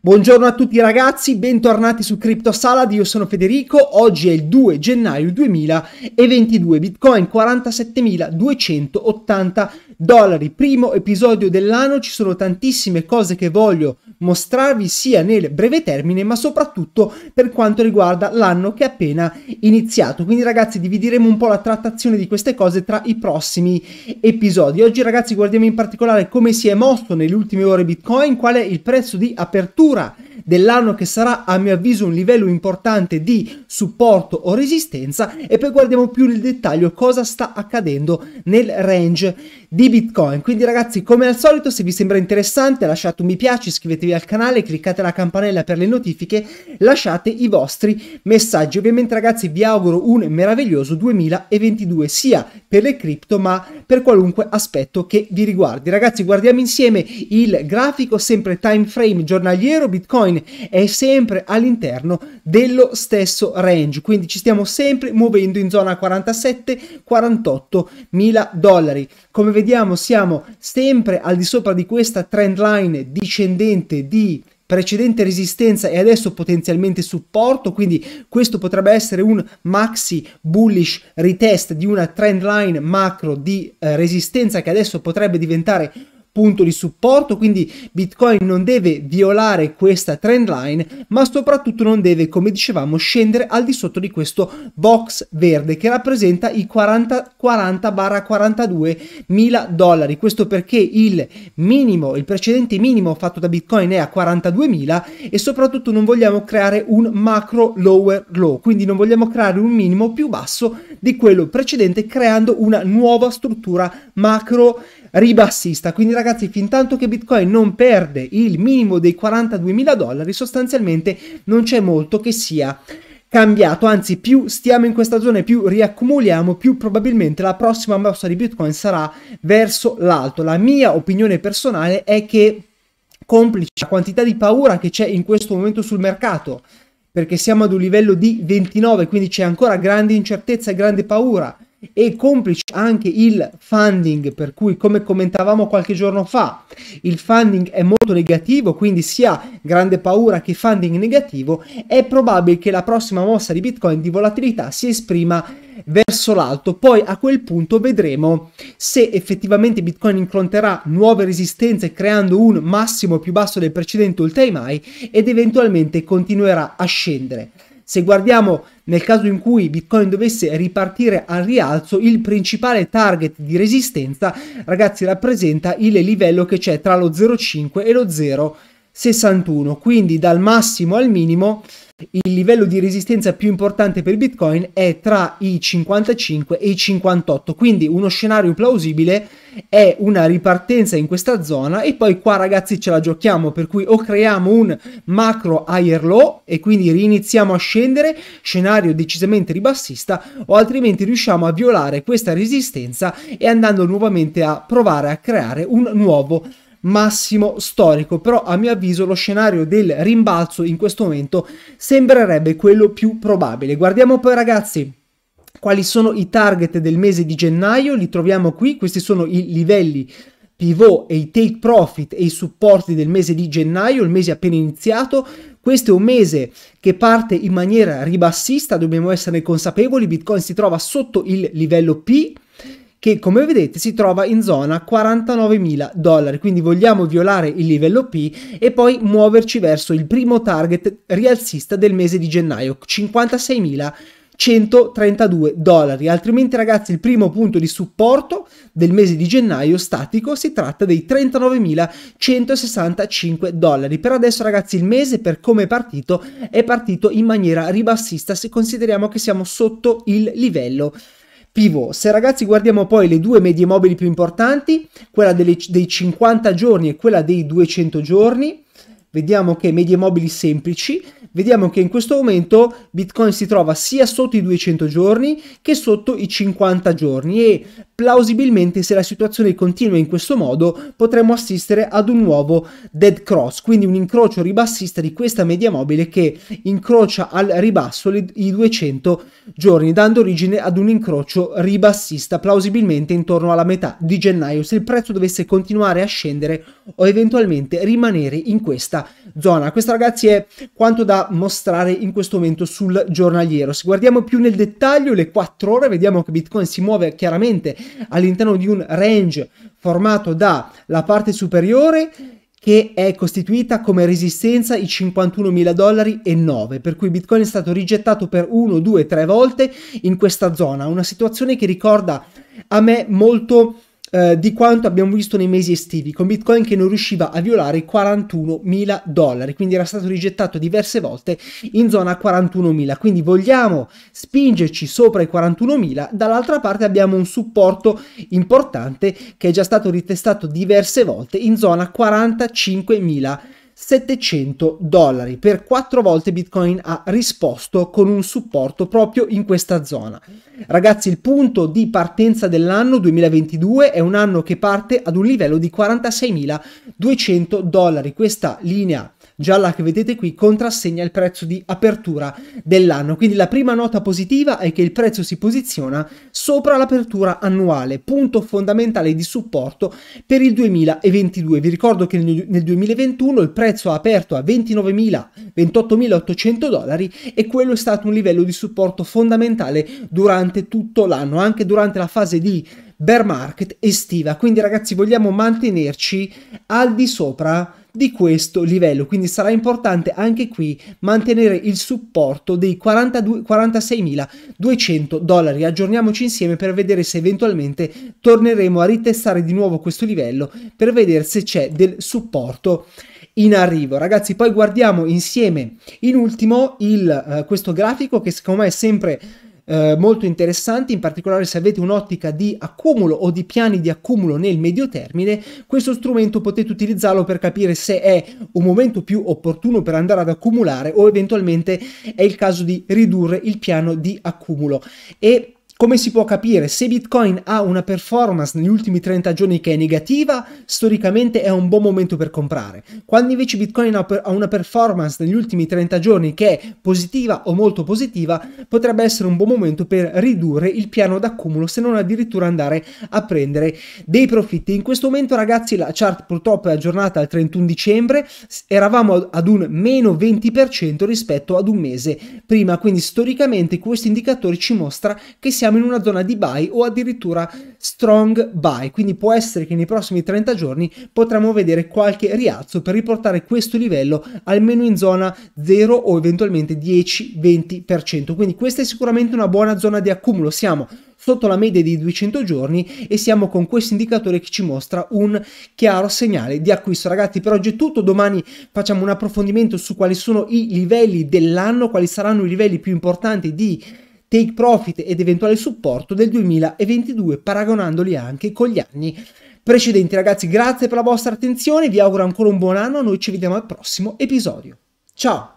Buongiorno a tutti ragazzi, bentornati su Crypto Salad, io sono Federico, oggi è il 2 gennaio 2022, Bitcoin 47.280 dollari, primo episodio dell'anno, ci sono tantissime cose che voglio mostrarvi sia nel breve termine ma soprattutto per quanto riguarda l'anno che è appena iniziato. Quindi ragazzi divideremo un po' la trattazione di queste cose tra i prossimi episodi. Oggi ragazzi guardiamo in particolare come si è mosso nelle ultime ore Bitcoin, qual è il prezzo di apertura dell'anno che sarà a mio avviso un livello importante di supporto o resistenza e poi guardiamo più nel dettaglio cosa sta accadendo nel range di Bitcoin. Quindi ragazzi come al solito se vi sembra interessante lasciate un mi piace, iscrivetevi al canale, cliccate la campanella per le notifiche, lasciate i vostri messaggi. Ovviamente ragazzi vi auguro un meraviglioso 2022 sia per le cripto ma per qualunque aspetto che vi riguardi. Ragazzi guardiamo insieme il grafico sempre time frame giornaliero Bitcoin bitcoin è sempre all'interno dello stesso range quindi ci stiamo sempre muovendo in zona 47 48 mila dollari come vediamo siamo sempre al di sopra di questa trend line discendente di precedente resistenza e adesso potenzialmente supporto, quindi questo potrebbe essere un maxi bullish retest di una trend line macro di eh, resistenza che adesso potrebbe diventare punto di supporto, quindi Bitcoin non deve violare questa trend line, ma soprattutto non deve, come dicevamo, scendere al di sotto di questo box verde che rappresenta i 40 42 mila dollari. Questo perché il minimo, il precedente minimo fatto da Bitcoin è a 42 mila e soprattutto non vogliamo creare un macro lower low, quindi non vogliamo creare un minimo più basso di quello precedente creando una nuova struttura macro ribassista. Quindi ragazzi, fin tanto che Bitcoin non perde il minimo dei 42.000 dollari, sostanzialmente non c'è molto che sia cambiato, anzi più stiamo in questa zona e più riaccumuliamo, più probabilmente la prossima mossa di Bitcoin sarà verso l'alto. La mia opinione personale è che complice la quantità di paura che c'è in questo momento sul mercato, perché siamo ad un livello di 29, quindi c'è ancora grande incertezza e grande paura e complice anche il funding, per cui come commentavamo qualche giorno fa, il funding è molto negativo, quindi sia grande paura che funding negativo, è probabile che la prossima mossa di Bitcoin di volatilità si esprima verso l'alto. Poi a quel punto vedremo se effettivamente Bitcoin incontrerà nuove resistenze creando un massimo più basso del precedente all time high ed eventualmente continuerà a scendere. Se guardiamo nel caso in cui Bitcoin dovesse ripartire al rialzo, il principale target di resistenza, ragazzi, rappresenta il livello che c'è tra lo 0,5 e lo 0,61. Quindi dal massimo al minimo il livello di resistenza più importante per Bitcoin è tra i 55 e i 58, quindi uno scenario plausibile è una ripartenza in questa zona e poi qua ragazzi ce la giochiamo, per cui o creiamo un macro higher low e quindi riniziamo a scendere, scenario decisamente ribassista, o altrimenti riusciamo a violare questa resistenza e andando nuovamente a provare a creare un nuovo massimo storico, però a mio avviso lo scenario del rimbalzo in questo momento sembrerebbe quello più probabile. Guardiamo poi ragazzi quali sono i target del mese di gennaio, li troviamo qui, questi sono i livelli pivot e i take profit e i supporti del mese di gennaio, il mese appena iniziato, questo è un mese che parte in maniera ribassista, dobbiamo essere consapevoli, Bitcoin si trova sotto il livello P, che come vedete si trova in zona 49.000 dollari, quindi vogliamo violare il livello P e poi muoverci verso il primo target rialzista del mese di gennaio, 56.000 132 dollari. Altrimenti, ragazzi, il primo punto di supporto del mese di gennaio statico si tratta dei 39.165 dollari. Per adesso, ragazzi, il mese per come è partito è partito in maniera ribassista se consideriamo che siamo sotto il livello pivot. Se ragazzi guardiamo poi le due medie mobili più importanti, quella delle, dei 50 giorni e quella dei 200 giorni, vediamo che medie mobili semplici, vediamo che in questo momento Bitcoin si trova sia sotto i 200 giorni che sotto i 50 giorni e plausibilmente se la situazione continua in questo modo potremmo assistere ad un nuovo dead cross, quindi un incrocio ribassista di questa media mobile che incrocia al ribasso le, i 200 giorni, dando origine ad un incrocio ribassista plausibilmente intorno alla metà di gennaio se il prezzo dovesse continuare a scendere o eventualmente rimanere in questa zona. Questo ragazzi è quanto da mostrare in questo momento sul giornaliero. Se guardiamo più nel dettaglio le 4 ore vediamo che Bitcoin si muove chiaramente all'interno di un range formato dalla parte superiore che è costituita come resistenza i 51.000 dollari e 9, per cui Bitcoin è stato rigettato per 1, 2, 3 volte in questa zona, una situazione che ricorda a me molto eh, di quanto abbiamo visto nei mesi estivi, con Bitcoin che non riusciva a violare i 41.000 dollari, quindi era stato rigettato diverse volte in zona 41.000, quindi vogliamo spingerci sopra i 41.000, dall'altra parte abbiamo un supporto importante che è già stato ritestato diverse volte in zona 45.000 700 dollari. Per quattro volte Bitcoin ha risposto con un supporto proprio in questa zona. Ragazzi, il punto di partenza dell'anno 2022 è un anno che parte ad un livello di 46.200 dollari. Questa linea gialla che vedete qui contrassegna il prezzo di apertura dell'anno. Quindi la prima nota positiva è che il prezzo si posiziona sopra l'apertura annuale, punto fondamentale di supporto per il 2022. Vi ricordo che nel 2021 il prezzo prezzo ha aperto a 29.000-28.800 dollari e quello è stato un livello di supporto fondamentale durante tutto l'anno, anche durante la fase di bear market estiva. Quindi ragazzi vogliamo mantenerci al di sopra di questo livello, quindi sarà importante anche qui mantenere il supporto dei 46.200 dollari. Aggiorniamoci insieme per vedere se eventualmente torneremo a ritestare di nuovo questo livello per vedere se c'è del supporto in arrivo. Ragazzi, poi guardiamo insieme in ultimo il, uh, questo grafico che secondo me è sempre eh, molto interessante, in particolare se avete un'ottica di accumulo o di piani di accumulo nel medio termine, questo strumento potete utilizzarlo per capire se è un momento più opportuno per andare ad accumulare o eventualmente è il caso di ridurre il piano di accumulo. E come si può capire, se Bitcoin ha una performance negli ultimi 30 giorni che è negativa, storicamente è un buon momento per comprare. Quando invece Bitcoin ha una performance negli ultimi 30 giorni che è positiva o molto positiva, potrebbe essere un buon momento per ridurre il piano d'accumulo, se non addirittura andare a prendere dei profitti. In questo momento, ragazzi, la chart purtroppo è aggiornata al 31 dicembre, eravamo ad un meno 20% rispetto ad un mese prima, quindi storicamente questo indicatore ci mostra che siamo siamo in una zona di buy o addirittura strong buy, quindi può essere che nei prossimi 30 giorni potremo vedere qualche rialzo per riportare questo livello almeno in zona 0 o eventualmente 10-20%, quindi questa è sicuramente una buona zona di accumulo, siamo sotto la media di 200 giorni e siamo con questo indicatore che ci mostra un chiaro segnale di acquisto. Ragazzi per oggi è tutto, domani facciamo un approfondimento su quali sono i livelli dell'anno, quali saranno i livelli più importanti di take profit ed eventuale supporto del 2022, paragonandoli anche con gli anni precedenti. Ragazzi, grazie per la vostra attenzione, vi auguro ancora un buon anno, noi ci vediamo al prossimo episodio. Ciao!